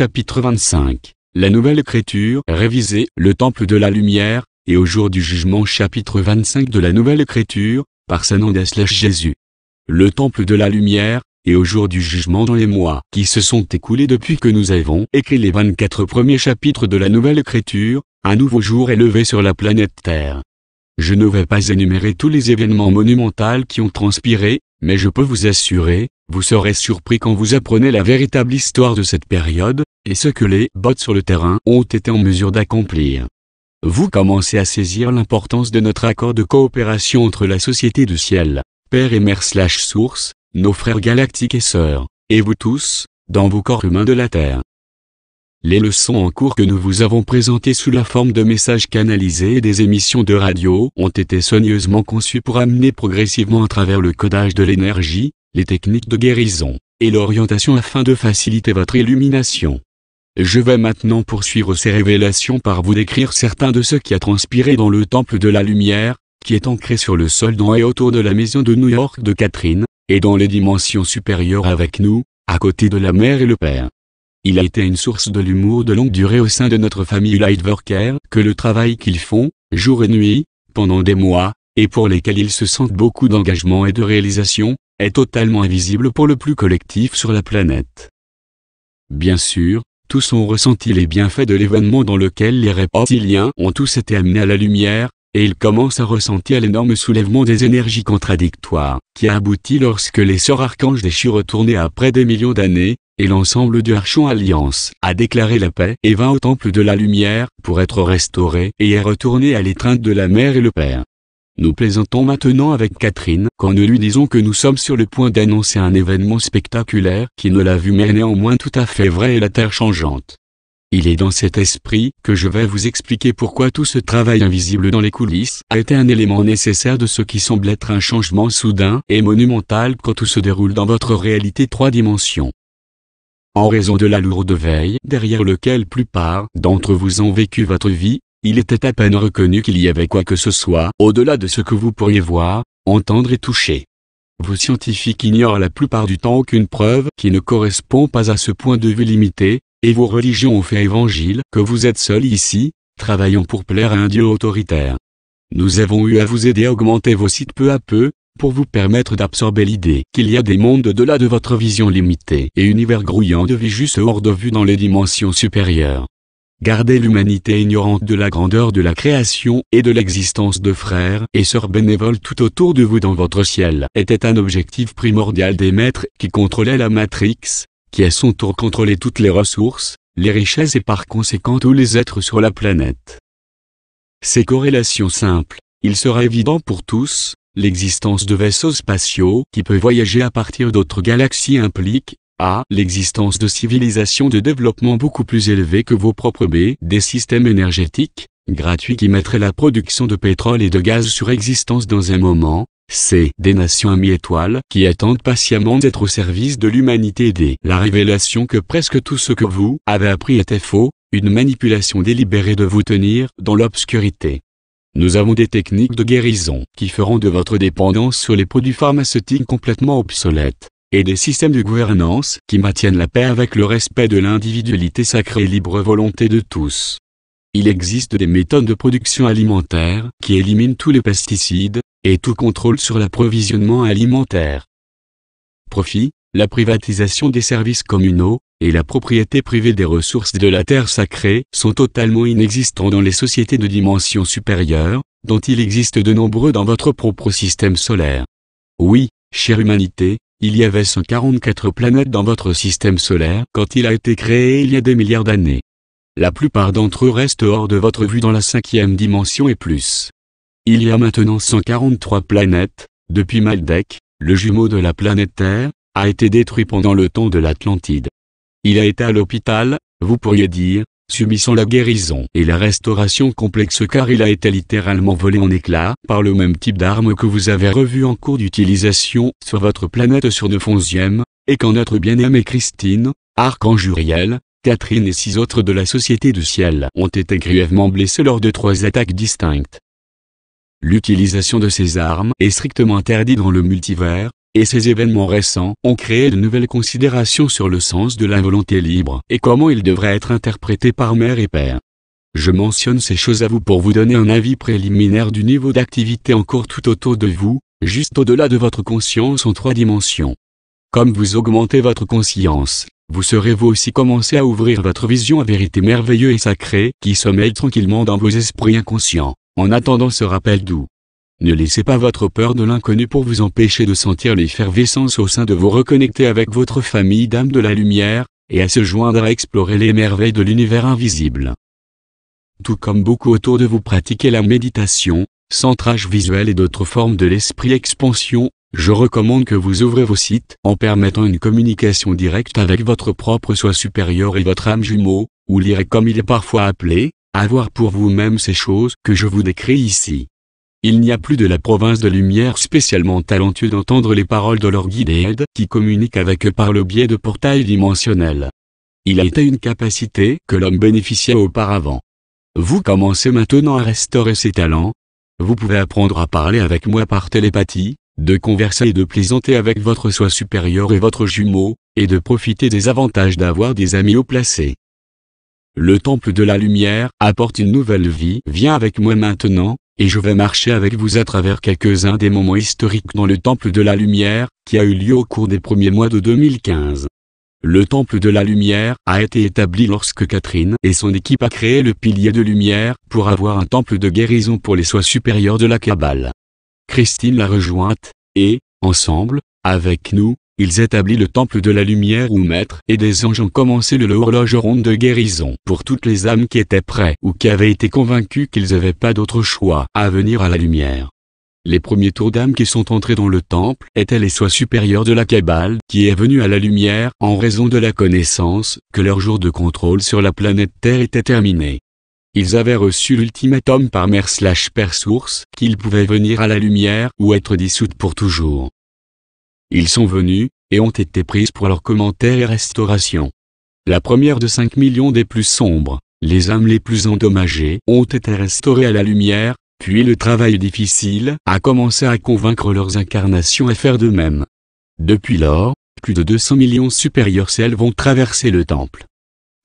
Chapitre 25 La nouvelle écriture révisée, le temple de la lumière, et au jour du jugement chapitre 25 de la nouvelle écriture, par Sananda Jésus. Le temple de la lumière, et au jour du jugement dans les mois qui se sont écoulés depuis que nous avons écrit les 24 premiers chapitres de la nouvelle écriture, un nouveau jour est levé sur la planète Terre. Je ne vais pas énumérer tous les événements monumentaux qui ont transpiré, mais je peux vous assurer, vous serez surpris quand vous apprenez la véritable histoire de cette période, et ce que les bots sur le terrain ont été en mesure d'accomplir. Vous commencez à saisir l'importance de notre accord de coopération entre la Société du Ciel, Père et Mère slash Source, nos frères galactiques et sœurs, et vous tous, dans vos corps humains de la Terre. Les leçons en cours que nous vous avons présentées sous la forme de messages canalisés et des émissions de radio ont été soigneusement conçues pour amener progressivement à travers le codage de l'énergie, les techniques de guérison, et l'orientation afin de faciliter votre illumination. Je vais maintenant poursuivre ces révélations par vous décrire certains de ceux qui a transpiré dans le temple de la lumière, qui est ancré sur le sol dans et autour de la maison de New York de Catherine, et dans les dimensions supérieures avec nous, à côté de la mère et le père. Il a été une source de l'humour de longue durée au sein de notre famille Lightworker que le travail qu'ils font, jour et nuit, pendant des mois, et pour lesquels ils se sentent beaucoup d'engagement et de réalisation, est totalement invisible pour le plus collectif sur la planète. Bien sûr, tous ont ressenti les bienfaits de l'événement dans lequel les reptiliens ont tous été amenés à la lumière, et ils commencent à ressentir l'énorme soulèvement des énergies contradictoires, qui a abouti lorsque les sœurs archanges des retournés après des millions d'années, et l'ensemble du Archon Alliance a déclaré la paix et vint au Temple de la Lumière pour être restauré et est retourné à l'étreinte de la Mère et le Père. Nous plaisantons maintenant avec Catherine quand nous lui disons que nous sommes sur le point d'annoncer un événement spectaculaire qui ne l'a vu mais néanmoins tout à fait vrai et la Terre changeante. Il est dans cet esprit que je vais vous expliquer pourquoi tout ce travail invisible dans les coulisses a été un élément nécessaire de ce qui semble être un changement soudain et monumental quand tout se déroule dans votre réalité trois dimensions. En raison de la lourde veille derrière lequel plupart d'entre vous ont vécu votre vie, il était à peine reconnu qu'il y avait quoi que ce soit au-delà de ce que vous pourriez voir, entendre et toucher. Vos scientifiques ignorent la plupart du temps aucune preuve qui ne correspond pas à ce point de vue limité, et vos religions ont fait évangile que vous êtes seuls ici, travaillant pour plaire à un Dieu autoritaire. Nous avons eu à vous aider à augmenter vos sites peu à peu, pour vous permettre d'absorber l'idée qu'il y a des mondes au-delà de votre vision limitée et univers grouillant de vie juste hors de vue dans les dimensions supérieures garder l'humanité ignorante de la grandeur de la création et de l'existence de frères et sœurs bénévoles tout autour de vous dans votre ciel était un objectif primordial des maîtres qui contrôlaient la matrix, qui à son tour contrôlait toutes les ressources, les richesses et par conséquent tous les êtres sur la planète. Ces corrélations simples, il sera évident pour tous, l'existence de vaisseaux spatiaux qui peuvent voyager à partir d'autres galaxies implique, a. L'existence de civilisations de développement beaucoup plus élevées que vos propres B. Des systèmes énergétiques, gratuits qui mettraient la production de pétrole et de gaz sur existence dans un moment, C. Des nations à mi-étoiles qui attendent patiemment d'être au service de l'humanité D. La révélation que presque tout ce que vous avez appris était faux, une manipulation délibérée de vous tenir dans l'obscurité. Nous avons des techniques de guérison qui feront de votre dépendance sur les produits pharmaceutiques complètement obsolètes et des systèmes de gouvernance qui maintiennent la paix avec le respect de l'individualité sacrée et libre volonté de tous. Il existe des méthodes de production alimentaire qui éliminent tous les pesticides et tout contrôle sur l'approvisionnement alimentaire. Profit, la privatisation des services communaux et la propriété privée des ressources de la terre sacrée sont totalement inexistants dans les sociétés de dimension supérieure, dont il existe de nombreux dans votre propre système solaire. Oui, chère humanité, il y avait 144 planètes dans votre système solaire quand il a été créé il y a des milliards d'années. La plupart d'entre eux restent hors de votre vue dans la cinquième dimension et plus. Il y a maintenant 143 planètes, depuis Maldek, le jumeau de la planète Terre, a été détruit pendant le temps de l'Atlantide. Il a été à l'hôpital, vous pourriez dire, subissant la guérison et la restauration complexe car il a été littéralement volé en éclats par le même type d'armes que vous avez revu en cours d'utilisation sur votre planète sur de fonzième, et quand notre bien-aimée Christine, Archange Catherine et six autres de la Société du Ciel ont été grièvement blessés lors de trois attaques distinctes. L'utilisation de ces armes est strictement interdite dans le multivers, et ces événements récents ont créé de nouvelles considérations sur le sens de la volonté libre et comment il devrait être interprété par mère et père. Je mentionne ces choses à vous pour vous donner un avis préliminaire du niveau d'activité en cours tout autour de vous, juste au-delà de votre conscience en trois dimensions. Comme vous augmentez votre conscience, vous serez vous aussi commencé à ouvrir votre vision à vérité merveilleuse et sacrée qui sommeille tranquillement dans vos esprits inconscients, en attendant ce rappel doux. Ne laissez pas votre peur de l'inconnu pour vous empêcher de sentir l'effervescence au sein de vous reconnecter avec votre famille d'âmes de la lumière, et à se joindre à explorer les merveilles de l'univers invisible. Tout comme beaucoup autour de vous pratiquer la méditation, centrage visuel et d'autres formes de l'esprit expansion, je recommande que vous ouvrez vos sites en permettant une communication directe avec votre propre soi supérieur et votre âme jumeau, ou lire comme il est parfois appelé, avoir pour vous-même ces choses que je vous décris ici. Il n'y a plus de la province de lumière spécialement talentueux d'entendre les paroles de leur guide et aide qui communiquent avec eux par le biais de portails dimensionnels. Il a été une capacité que l'homme bénéficiait auparavant. Vous commencez maintenant à restaurer ses talents. Vous pouvez apprendre à parler avec moi par télépathie, de converser et de plaisanter avec votre soi supérieur et votre jumeau, et de profiter des avantages d'avoir des amis au placés. Le temple de la lumière apporte une nouvelle vie. Viens avec moi maintenant, et je vais marcher avec vous à travers quelques-uns des moments historiques dans le Temple de la Lumière, qui a eu lieu au cours des premiers mois de 2015. Le Temple de la Lumière a été établi lorsque Catherine et son équipe a créé le pilier de lumière pour avoir un temple de guérison pour les soins supérieurs de la cabale. Christine l'a rejointe, et, ensemble, avec nous, ils établirent le temple de la lumière où maître et des anges ont commencé le horloge ronde de guérison pour toutes les âmes qui étaient prêtes ou qui avaient été convaincues qu'ils n'avaient pas d'autre choix à venir à la lumière. Les premiers tours d'âmes qui sont entrés dans le temple étaient les soins supérieurs de la Kabbale qui est venue à la lumière en raison de la connaissance que leur jour de contrôle sur la planète Terre était terminé. Ils avaient reçu l'ultimatum par Mère slash Père Source qu'ils pouvaient venir à la lumière ou être dissoutes pour toujours. Ils sont venus, et ont été prises pour leurs commentaires et restaurations. La première de 5 millions des plus sombres, les âmes les plus endommagées ont été restaurées à la lumière, puis le travail difficile a commencé à convaincre leurs incarnations à faire de même. Depuis lors, plus de 200 millions supérieurs celles vont traverser le temple.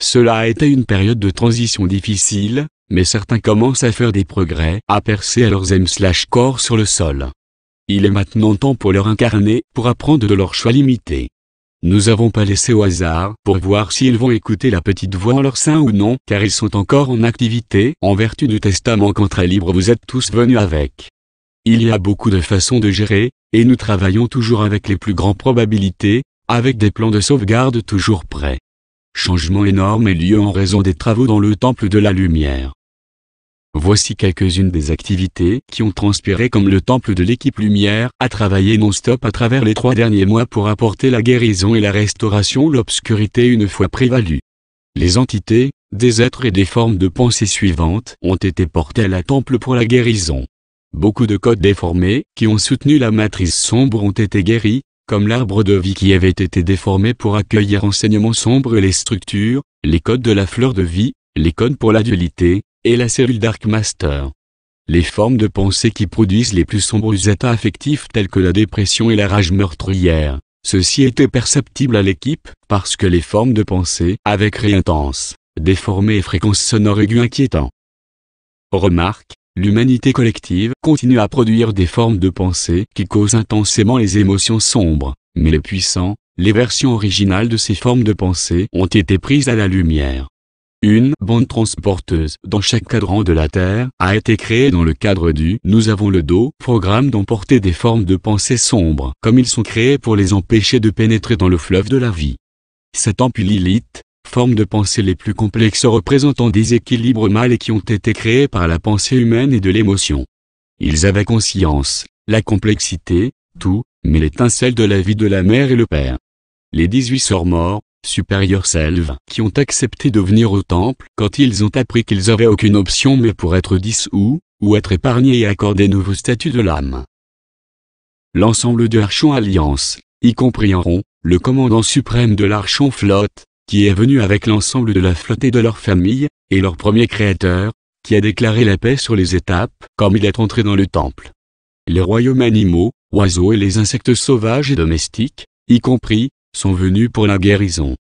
Cela a été une période de transition difficile, mais certains commencent à faire des progrès, à percer à leurs m corps sur le sol. Il est maintenant temps pour leur incarner, pour apprendre de leurs choix limités. Nous avons pas laissé au hasard pour voir s'ils vont écouter la petite voix en leur sein ou non, car ils sont encore en activité, en vertu du testament qu'en très libre vous êtes tous venus avec. Il y a beaucoup de façons de gérer, et nous travaillons toujours avec les plus grandes probabilités, avec des plans de sauvegarde toujours prêts. Changement énorme est lieu en raison des travaux dans le temple de la lumière. Voici quelques-unes des activités qui ont transpiré comme le temple de l'équipe Lumière a travaillé non-stop à travers les trois derniers mois pour apporter la guérison et la restauration l'obscurité une fois prévalue. Les entités, des êtres et des formes de pensée suivantes ont été portées à la temple pour la guérison. Beaucoup de codes déformés qui ont soutenu la matrice sombre ont été guéris, comme l'arbre de vie qui avait été déformé pour accueillir enseignements sombres et les structures, les codes de la fleur de vie, les codes pour la dualité, et la cellule Dark Master. Les formes de pensée qui produisent les plus sombres états affectifs tels que la dépression et la rage meurtrière. Ceci était perceptible à l'équipe, parce que les formes de pensée, avec réintense, déformées et fréquences sonores aiguës inquiétants. Remarque, l'humanité collective continue à produire des formes de pensée qui causent intensément les émotions sombres, mais les puissants, les versions originales de ces formes de pensée ont été prises à la lumière. Une bande transporteuse dans chaque cadran de la Terre a été créée dans le cadre du « Nous avons le dos » programme d'emporter des formes de pensée sombres, comme ils sont créés pour les empêcher de pénétrer dans le fleuve de la vie. Cette ampulilite, forme de pensée les plus complexes représentant des équilibres mâles et qui ont été créés par la pensée humaine et de l'émotion. Ils avaient conscience, la complexité, tout, mais l'étincelle de la vie de la mère et le père. Les 18 sorts morts, supérieurs selves, qui ont accepté de venir au temple quand ils ont appris qu'ils avaient aucune option mais pour être dissous, ou être épargnés et accorder nouveaux statuts de l'âme. L'ensemble de Archon Alliance, y compris rond, le commandant suprême de l'Archon Flotte, qui est venu avec l'ensemble de la flotte et de leur famille, et leur premier créateur, qui a déclaré la paix sur les étapes, comme il est entré dans le temple. Les royaumes animaux, oiseaux et les insectes sauvages et domestiques, y compris, sont venus pour la guérison.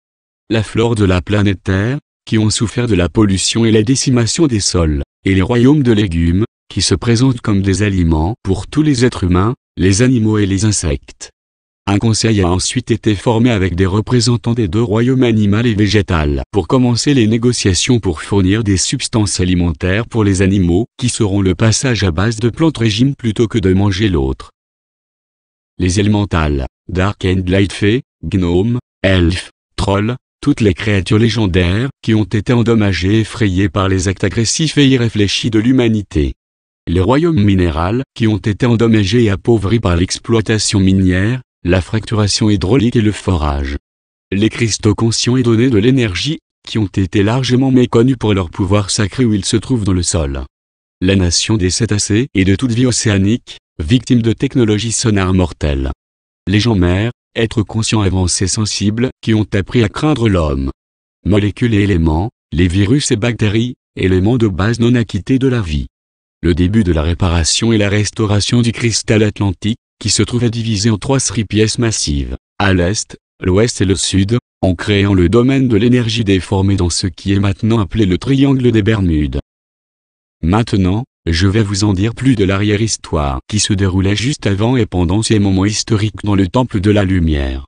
La flore de la planète Terre, qui ont souffert de la pollution et la décimation des sols, et les royaumes de légumes, qui se présentent comme des aliments pour tous les êtres humains, les animaux et les insectes. Un conseil a ensuite été formé avec des représentants des deux royaumes animal et végétal pour commencer les négociations pour fournir des substances alimentaires pour les animaux qui seront le passage à base de plantes régime plutôt que de manger l'autre. Les élémentales, Dark and Light Fae, gnomes, elfes, trolls, toutes les créatures légendaires qui ont été endommagées et effrayées par les actes agressifs et irréfléchis de l'humanité. Les royaumes minérales qui ont été endommagés et appauvris par l'exploitation minière, la fracturation hydraulique et le forage. Les cristaux conscients et donnés de l'énergie, qui ont été largement méconnus pour leur pouvoir sacré où ils se trouvent dans le sol. La nation des cétacés et de toute vie océanique, victime de technologies sonores mortelles. Les gens mères, être conscients avancés sensibles qui ont appris à craindre l'homme. Molécules et éléments, les virus et bactéries, éléments de base non acquittés de la vie. Le début de la réparation et la restauration du cristal atlantique, qui se trouvait divisé en trois pièces massives, à l'est, l'ouest et le sud, en créant le domaine de l'énergie déformée dans ce qui est maintenant appelé le triangle des Bermudes. Maintenant, je vais vous en dire plus de l'arrière-histoire qui se déroulait juste avant et pendant ces moments historiques dans le Temple de la Lumière.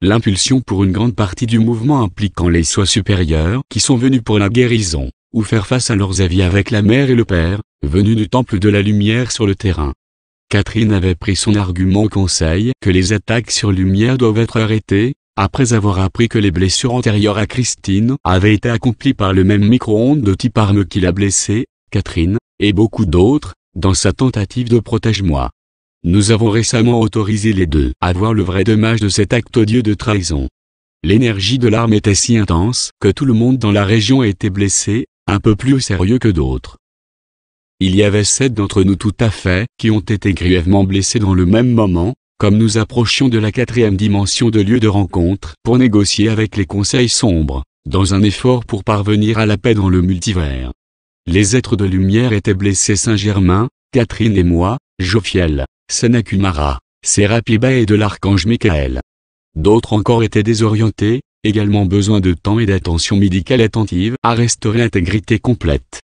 L'impulsion pour une grande partie du mouvement impliquant les soins supérieurs qui sont venus pour la guérison, ou faire face à leurs avis avec la mère et le père, venus du Temple de la Lumière sur le terrain. Catherine avait pris son argument au conseil que les attaques sur Lumière doivent être arrêtées, après avoir appris que les blessures antérieures à Christine avaient été accomplies par le même micro-ondes de type arme qui l'a blessée, Catherine, et beaucoup d'autres, dans sa tentative de protège-moi. Nous avons récemment autorisé les deux à voir le vrai dommage de cet acte odieux de trahison. L'énergie de l'arme était si intense que tout le monde dans la région était blessé, un peu plus sérieux que d'autres. Il y avait sept d'entre nous tout à fait qui ont été grièvement blessés dans le même moment, comme nous approchions de la quatrième dimension de lieu de rencontre pour négocier avec les conseils sombres, dans un effort pour parvenir à la paix dans le multivers. Les êtres de lumière étaient blessés Saint-Germain, Catherine et moi, Jophiel, Senakumara, Serapiba et de l'archange Michael. D'autres encore étaient désorientés, également besoin de temps et d'attention médicale attentive à restaurer l'intégrité complète.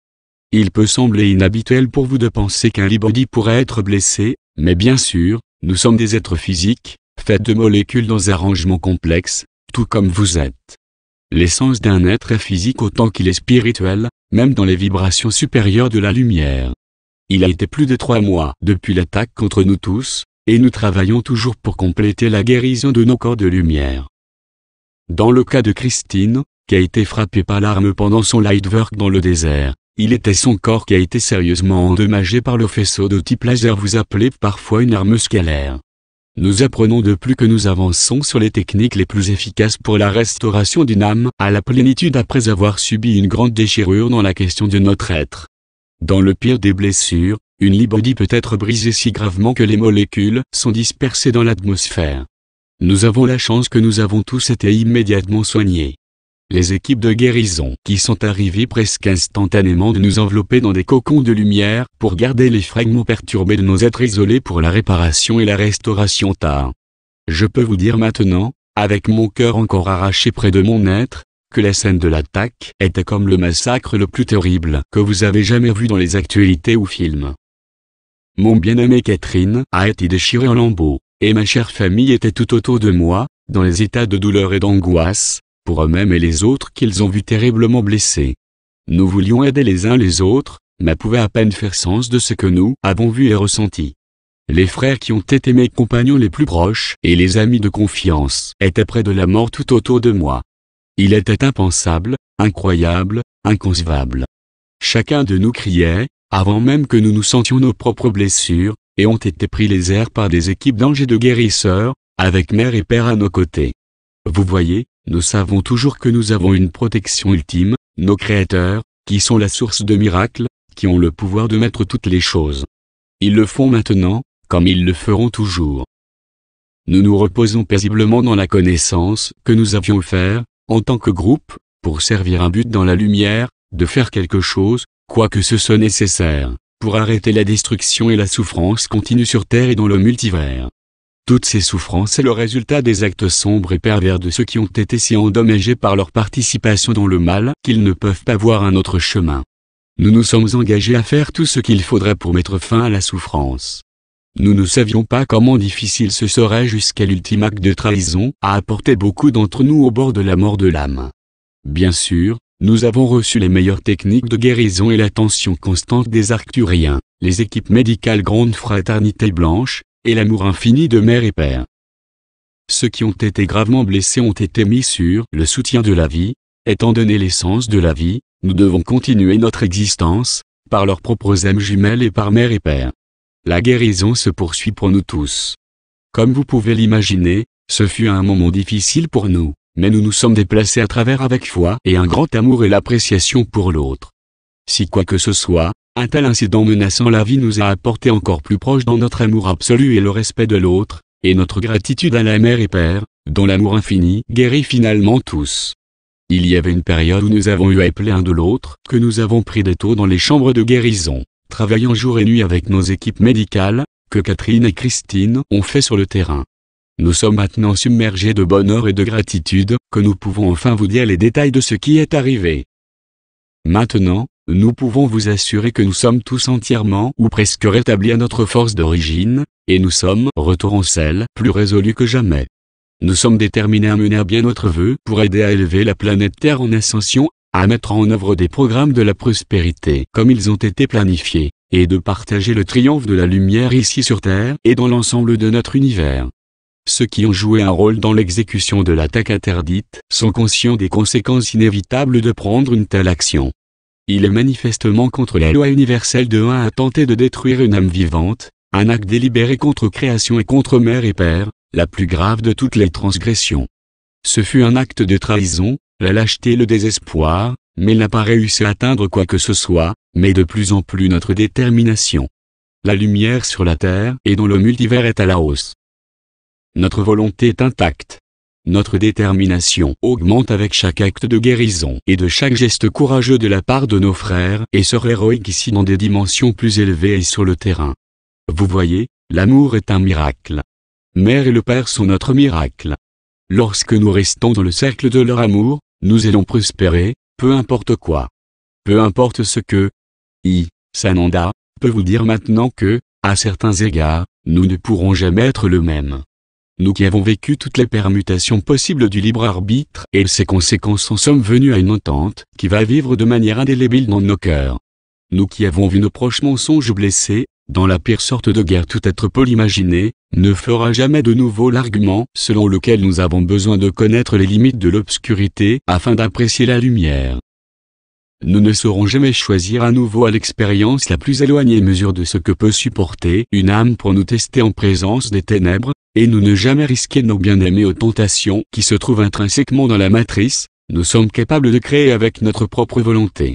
Il peut sembler inhabituel pour vous de penser qu'un libody pourrait être blessé, mais bien sûr, nous sommes des êtres physiques, faits de molécules dans un rangement complexe, tout comme vous êtes. L'essence d'un être est physique autant qu'il est spirituel, même dans les vibrations supérieures de la lumière. Il a été plus de trois mois depuis l'attaque contre nous tous, et nous travaillons toujours pour compléter la guérison de nos corps de lumière. Dans le cas de Christine, qui a été frappée par l'arme pendant son lightwork dans le désert, il était son corps qui a été sérieusement endommagé par le faisceau de type laser vous appelez parfois une arme scalaire. Nous apprenons de plus que nous avançons sur les techniques les plus efficaces pour la restauration d'une âme à la plénitude après avoir subi une grande déchirure dans la question de notre être. Dans le pire des blessures, une libodie peut être brisée si gravement que les molécules sont dispersées dans l'atmosphère. Nous avons la chance que nous avons tous été immédiatement soignés les équipes de guérison qui sont arrivées presque instantanément de nous envelopper dans des cocons de lumière pour garder les fragments perturbés de nos êtres isolés pour la réparation et la restauration tard. Je peux vous dire maintenant, avec mon cœur encore arraché près de mon être, que la scène de l'attaque était comme le massacre le plus terrible que vous avez jamais vu dans les actualités ou films. Mon bien-aimé Catherine a été déchirée en lambeaux, et ma chère famille était tout autour de moi, dans les états de douleur et d'angoisse, eux-mêmes et les autres qu'ils ont vus terriblement blessés. Nous voulions aider les uns les autres, mais pouvaient à peine faire sens de ce que nous avons vu et ressenti. Les frères qui ont été mes compagnons les plus proches et les amis de confiance étaient près de la mort tout autour de moi. Il était impensable, incroyable, inconcevable. Chacun de nous criait, avant même que nous nous sentions nos propres blessures, et ont été pris les airs par des équipes d'anges et de guérisseurs, avec mère et père à nos côtés. Vous voyez, nous savons toujours que nous avons une protection ultime, nos créateurs, qui sont la source de miracles, qui ont le pouvoir de mettre toutes les choses. Ils le font maintenant, comme ils le feront toujours. Nous nous reposons paisiblement dans la connaissance que nous avions offert, en tant que groupe, pour servir un but dans la lumière, de faire quelque chose, quoi que ce soit nécessaire, pour arrêter la destruction et la souffrance continue sur Terre et dans le multivers. Toutes ces souffrances est le résultat des actes sombres et pervers de ceux qui ont été si endommagés par leur participation dans le mal qu'ils ne peuvent pas voir un autre chemin. Nous nous sommes engagés à faire tout ce qu'il faudrait pour mettre fin à la souffrance. Nous ne savions pas comment difficile ce serait jusqu'à l'ultime acte de trahison à apporter beaucoup d'entre nous au bord de la mort de l'âme. Bien sûr, nous avons reçu les meilleures techniques de guérison et l'attention constante des Arcturiens, les équipes médicales Grande Fraternité Blanche, et l'amour infini de mère et père. Ceux qui ont été gravement blessés ont été mis sur le soutien de la vie, étant donné l'essence de la vie, nous devons continuer notre existence, par leurs propres âmes jumelles et par mère et père. La guérison se poursuit pour nous tous. Comme vous pouvez l'imaginer, ce fut un moment difficile pour nous, mais nous nous sommes déplacés à travers avec foi et un grand amour et l'appréciation pour l'autre. Si quoi que ce soit, un tel incident menaçant la vie nous a apporté encore plus proche dans notre amour absolu et le respect de l'autre, et notre gratitude à la mère et père, dont l'amour infini guérit finalement tous. Il y avait une période où nous avons eu à épeler un de l'autre, que nous avons pris des taux dans les chambres de guérison, travaillant jour et nuit avec nos équipes médicales, que Catherine et Christine ont fait sur le terrain. Nous sommes maintenant submergés de bonheur et de gratitude, que nous pouvons enfin vous dire les détails de ce qui est arrivé. Maintenant, nous pouvons vous assurer que nous sommes tous entièrement ou presque rétablis à notre force d'origine, et nous sommes, retour en plus résolus que jamais. Nous sommes déterminés à mener à bien notre vœu pour aider à élever la planète Terre en ascension, à mettre en œuvre des programmes de la prospérité comme ils ont été planifiés, et de partager le triomphe de la lumière ici sur Terre et dans l'ensemble de notre univers. Ceux qui ont joué un rôle dans l'exécution de l'attaque interdite sont conscients des conséquences inévitables de prendre une telle action. Il est manifestement contre la loi universelle de 1 à tenter de détruire une âme vivante, un acte délibéré contre création et contre mère et père, la plus grave de toutes les transgressions. Ce fut un acte de trahison, la lâcheté et le désespoir, mais n'a pas réussi à atteindre quoi que ce soit, mais de plus en plus notre détermination. La lumière sur la Terre et dans le multivers est à la hausse. Notre volonté est intacte. Notre détermination augmente avec chaque acte de guérison et de chaque geste courageux de la part de nos frères et sœurs héroïques ici dans des dimensions plus élevées et sur le terrain. Vous voyez, l'amour est un miracle. Mère et le Père sont notre miracle. Lorsque nous restons dans le cercle de leur amour, nous allons prospérer, peu importe quoi. Peu importe ce que I. Sananda peut vous dire maintenant que, à certains égards, nous ne pourrons jamais être le même nous qui avons vécu toutes les permutations possibles du libre arbitre et ses conséquences en sommes venus à une entente qui va vivre de manière indélébile dans nos cœurs. Nous qui avons vu nos proches mensonges blessés, dans la pire sorte de guerre tout être peut l'imaginer, ne fera jamais de nouveau l'argument selon lequel nous avons besoin de connaître les limites de l'obscurité afin d'apprécier la lumière. Nous ne saurons jamais choisir à nouveau à l'expérience la plus éloignée mesure de ce que peut supporter une âme pour nous tester en présence des ténèbres, et nous ne jamais risquer nos bien-aimés aux tentations qui se trouvent intrinsèquement dans la matrice, nous sommes capables de créer avec notre propre volonté.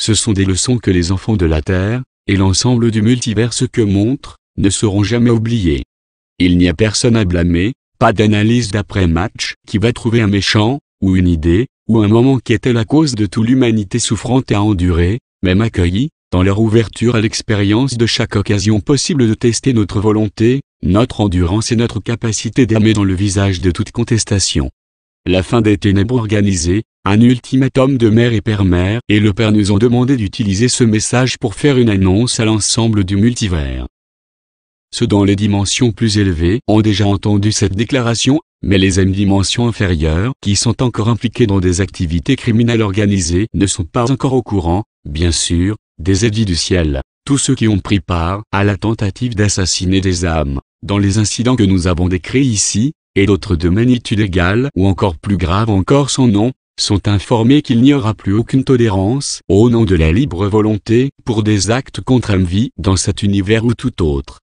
Ce sont des leçons que les enfants de la Terre, et l'ensemble du multiverse que montre, ne seront jamais oubliées. Il n'y a personne à blâmer, pas d'analyse d'après-match qui va trouver un méchant, ou une idée, ou un moment qui était la cause de toute l'humanité souffrante à endurer, même accueillie, dans leur ouverture à l'expérience de chaque occasion possible de tester notre volonté, notre endurance et notre capacité d'aimer dans le visage de toute contestation. La fin des ténèbres organisées, un ultimatum de mère et père-mère et le Père nous ont demandé d'utiliser ce message pour faire une annonce à l'ensemble du multivers. Ceux dans les dimensions plus élevées ont déjà entendu cette déclaration, mais les M dimensions inférieures qui sont encore impliquées dans des activités criminelles organisées ne sont pas encore au courant, bien sûr, des édits du ciel. Tous ceux qui ont pris part à la tentative d'assassiner des âmes dans les incidents que nous avons décrits ici, et d'autres de magnitude égale ou encore plus grave encore sans nom, sont informés qu'il n'y aura plus aucune tolérance au nom de la libre volonté pour des actes contre envie vie dans cet univers ou tout autre.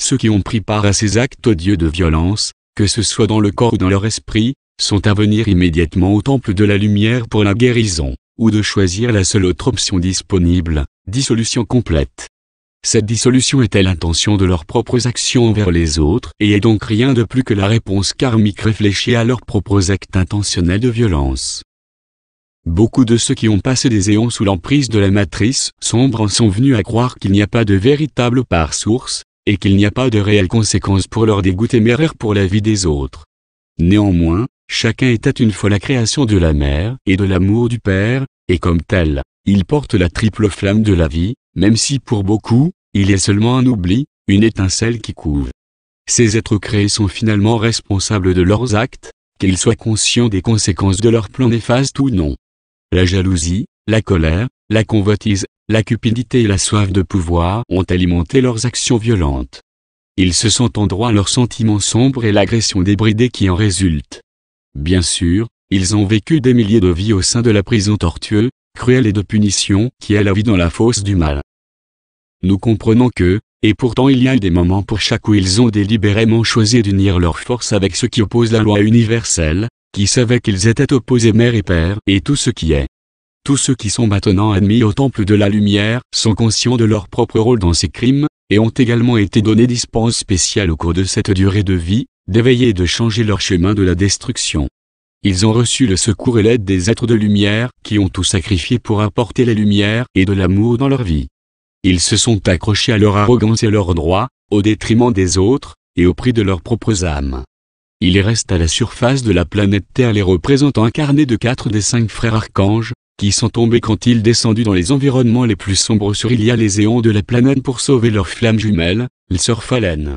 Ceux qui ont pris part à ces actes odieux de violence, que ce soit dans le corps ou dans leur esprit, sont à venir immédiatement au temple de la lumière pour la guérison, ou de choisir la seule autre option disponible, dissolution complète. Cette dissolution était l'intention de leurs propres actions envers les autres et est donc rien de plus que la réponse karmique réfléchie à leurs propres actes intentionnels de violence. Beaucoup de ceux qui ont passé des éons sous l'emprise de la matrice sombre en sont venus à croire qu'il n'y a pas de véritable part source, et qu'il n'y a pas de réelles conséquences pour leur dégoût téméraire pour la vie des autres. Néanmoins, chacun était une fois la création de la mère et de l'amour du Père, et comme tel, il porte la triple flamme de la vie, même si pour beaucoup, il est seulement un oubli, une étincelle qui couve. Ces êtres créés sont finalement responsables de leurs actes, qu'ils soient conscients des conséquences de leurs plans néfastes ou non. La jalousie, la colère, la convoitise, la cupidité et la soif de pouvoir ont alimenté leurs actions violentes. Ils se sentent en droit à leurs sentiments sombres et l'agression débridée qui en résulte. Bien sûr, ils ont vécu des milliers de vies au sein de la prison tortueuse, Cruel et de punition qui est la vie dans la fosse du mal. Nous comprenons que, et pourtant il y a eu des moments pour chaque où ils ont délibérément choisi d'unir leurs forces avec ceux qui opposent la loi universelle, qui savaient qu'ils étaient opposés mère et père, et tout ce qui est. Tous ceux qui sont maintenant admis au temple de la lumière sont conscients de leur propre rôle dans ces crimes, et ont également été donnés dispenses spéciales au cours de cette durée de vie, d'éveiller et de changer leur chemin de la destruction. Ils ont reçu le secours et l'aide des êtres de lumière, qui ont tout sacrifié pour apporter la lumière et de l'amour dans leur vie. Ils se sont accrochés à leur arrogance et à leurs droits, au détriment des autres, et au prix de leurs propres âmes. Il reste à la surface de la planète Terre les représentants incarnés de quatre des cinq frères archanges, qui sont tombés quand ils descendus dans les environnements les plus sombres sur il y a les éons de la planète pour sauver leurs flammes jumelles, les sœurs Phalènes.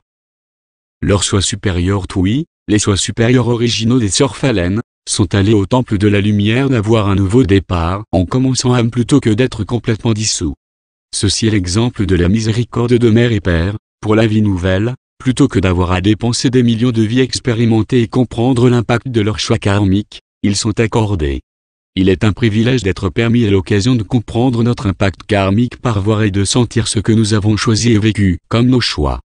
Leurs soins supérieurs Twi, les soins supérieurs originaux des sœurs Phalènes, sont allés au temple de la lumière d'avoir un nouveau départ en commençant âme plutôt que d'être complètement dissous. Ceci est l'exemple de la miséricorde de mère et père, pour la vie nouvelle, plutôt que d'avoir à dépenser des millions de vies expérimentées et comprendre l'impact de leurs choix karmiques, ils sont accordés. Il est un privilège d'être permis à l'occasion de comprendre notre impact karmique par voir et de sentir ce que nous avons choisi et vécu comme nos choix.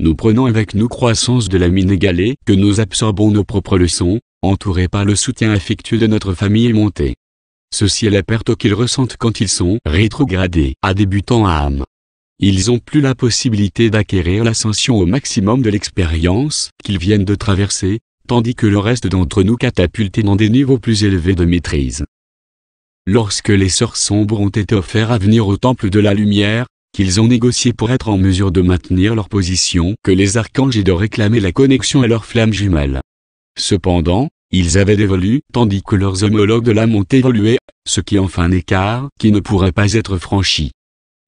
Nous prenons avec nous croissance de la mine égalée que nous absorbons nos propres leçons, entourés par le soutien affectueux de notre famille montée. Ceci est la perte qu'ils ressentent quand ils sont rétrogradés à débutant âme. Ils n'ont plus la possibilité d'acquérir l'ascension au maximum de l'expérience qu'ils viennent de traverser, tandis que le reste d'entre nous catapultés dans des niveaux plus élevés de maîtrise. Lorsque les sœurs sombres ont été offerts à venir au temple de la lumière, qu'ils ont négocié pour être en mesure de maintenir leur position, que les archanges et de réclamer la connexion à leur flamme jumelle, Cependant, ils avaient évolué tandis que leurs homologues de la montée évolué, ce qui en fait un écart qui ne pourrait pas être franchi.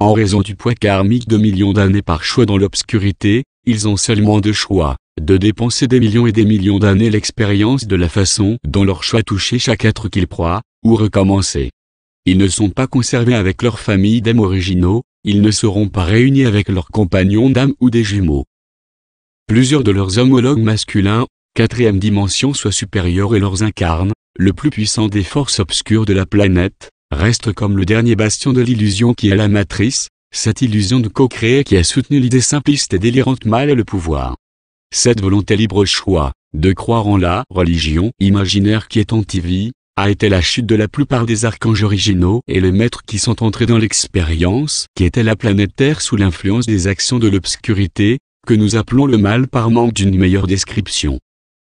En raison du poids karmique de millions d'années par choix dans l'obscurité, ils ont seulement deux choix, de dépenser des millions et des millions d'années l'expérience de la façon dont leur choix touchait chaque être qu'ils croient, ou recommencer. Ils ne sont pas conservés avec leur famille d'âmes originaux, ils ne seront pas réunis avec leurs compagnons d'âme ou des jumeaux. Plusieurs de leurs homologues masculins quatrième dimension soit supérieure et leurs incarnes, le plus puissant des forces obscures de la planète, reste comme le dernier bastion de l'illusion qui est la matrice, cette illusion de co-créer qui a soutenu l'idée simpliste et délirante mal et le pouvoir. Cette volonté libre choix, de croire en la religion imaginaire qui est anti-vie, a été la chute de la plupart des archanges originaux et les maîtres qui sont entrés dans l'expérience qui était la planète Terre sous l'influence des actions de l'obscurité, que nous appelons le mal par manque d'une meilleure description.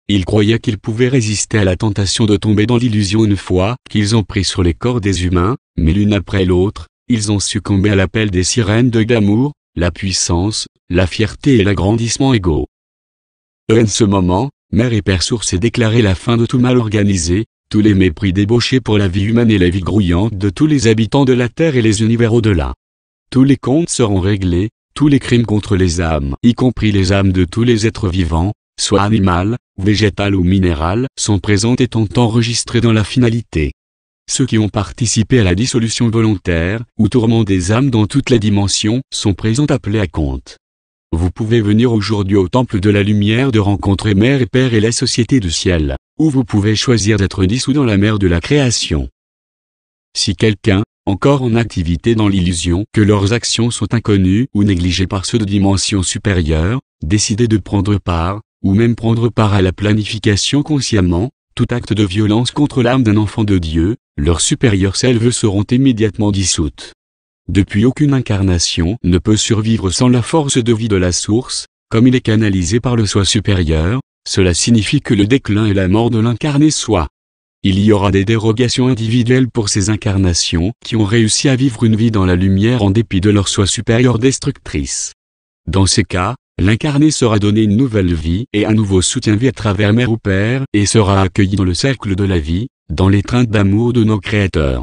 Ils croyaient qu'ils pouvaient résister à la tentation de tomber dans l'illusion une fois qu'ils ont pris sur les corps des humains, mais l'une après l'autre, ils ont succombé à l'appel des sirènes de Gamour, la puissance, la fierté et l'agrandissement égaux. En ce moment, mère et père source est déclaré la fin de tout mal organisé, tous les mépris débauchés pour la vie humaine et la vie grouillante de tous les habitants de la Terre et les univers au-delà. Tous les comptes seront réglés, tous les crimes contre les âmes, y compris les âmes de tous les êtres vivants, soit animal, végétal ou minéral, sont présentes étant enregistrées dans la finalité. Ceux qui ont participé à la dissolution volontaire, ou tourment des âmes dans toutes les dimensions, sont présents appelés à compte. Vous pouvez venir aujourd'hui au Temple de la Lumière de rencontrer Mère et Père et la Société du Ciel, ou vous pouvez choisir d'être dissous dans la mer de la Création. Si quelqu'un, encore en activité dans l'illusion que leurs actions sont inconnues ou négligées par ceux de dimension supérieure, décidait de prendre part, ou même prendre part à la planification consciemment, tout acte de violence contre l'âme d'un enfant de Dieu, leurs supérieurs selves seront immédiatement dissoutes. Depuis aucune incarnation ne peut survivre sans la force de vie de la source, comme il est canalisé par le soi supérieur, cela signifie que le déclin et la mort de l'incarné soit. Il y aura des dérogations individuelles pour ces incarnations qui ont réussi à vivre une vie dans la lumière en dépit de leur soi supérieur destructrice. Dans ces cas, L'incarné sera donné une nouvelle vie et un nouveau soutien vie à travers Mère ou Père et sera accueilli dans le cercle de la vie, dans l'étreinte d'amour de nos créateurs.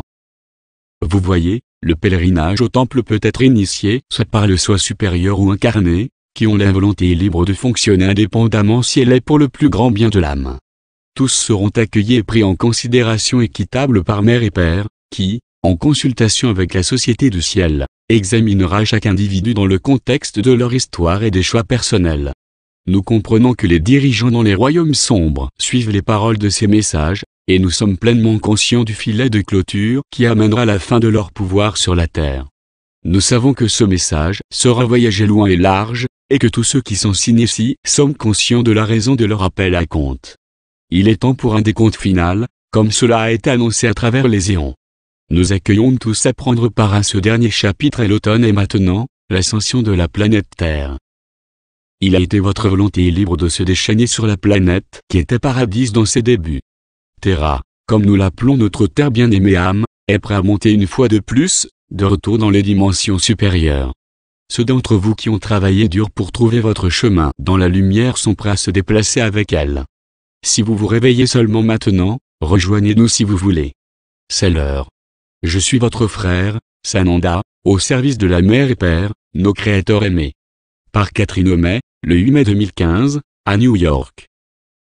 Vous voyez, le pèlerinage au temple peut être initié soit par le soi supérieur ou incarné, qui ont la volonté libre de fonctionner indépendamment si elle est pour le plus grand bien de l'âme. Tous seront accueillis et pris en considération équitable par Mère et Père, qui, en consultation avec la Société du Ciel, examinera chaque individu dans le contexte de leur histoire et des choix personnels. Nous comprenons que les dirigeants dans les royaumes sombres suivent les paroles de ces messages, et nous sommes pleinement conscients du filet de clôture qui amènera la fin de leur pouvoir sur la terre. Nous savons que ce message sera voyagé loin et large, et que tous ceux qui sont signés ici sommes conscients de la raison de leur appel à compte. Il est temps pour un décompte final, comme cela a été annoncé à travers les éons nous accueillons tous à prendre part à ce dernier chapitre et l'automne est maintenant, l'ascension de la planète Terre. Il a été votre volonté libre de se déchaîner sur la planète qui était paradis dans ses débuts. Terra, comme nous l'appelons notre Terre bien-aimée âme, est prêt à monter une fois de plus, de retour dans les dimensions supérieures. Ceux d'entre vous qui ont travaillé dur pour trouver votre chemin dans la lumière sont prêts à se déplacer avec elle. Si vous vous réveillez seulement maintenant, rejoignez-nous si vous voulez. C'est l'heure, je suis votre frère, Sananda, au service de la Mère et Père, nos créateurs aimés. Par Catherine Homais, le 8 mai 2015, à New York.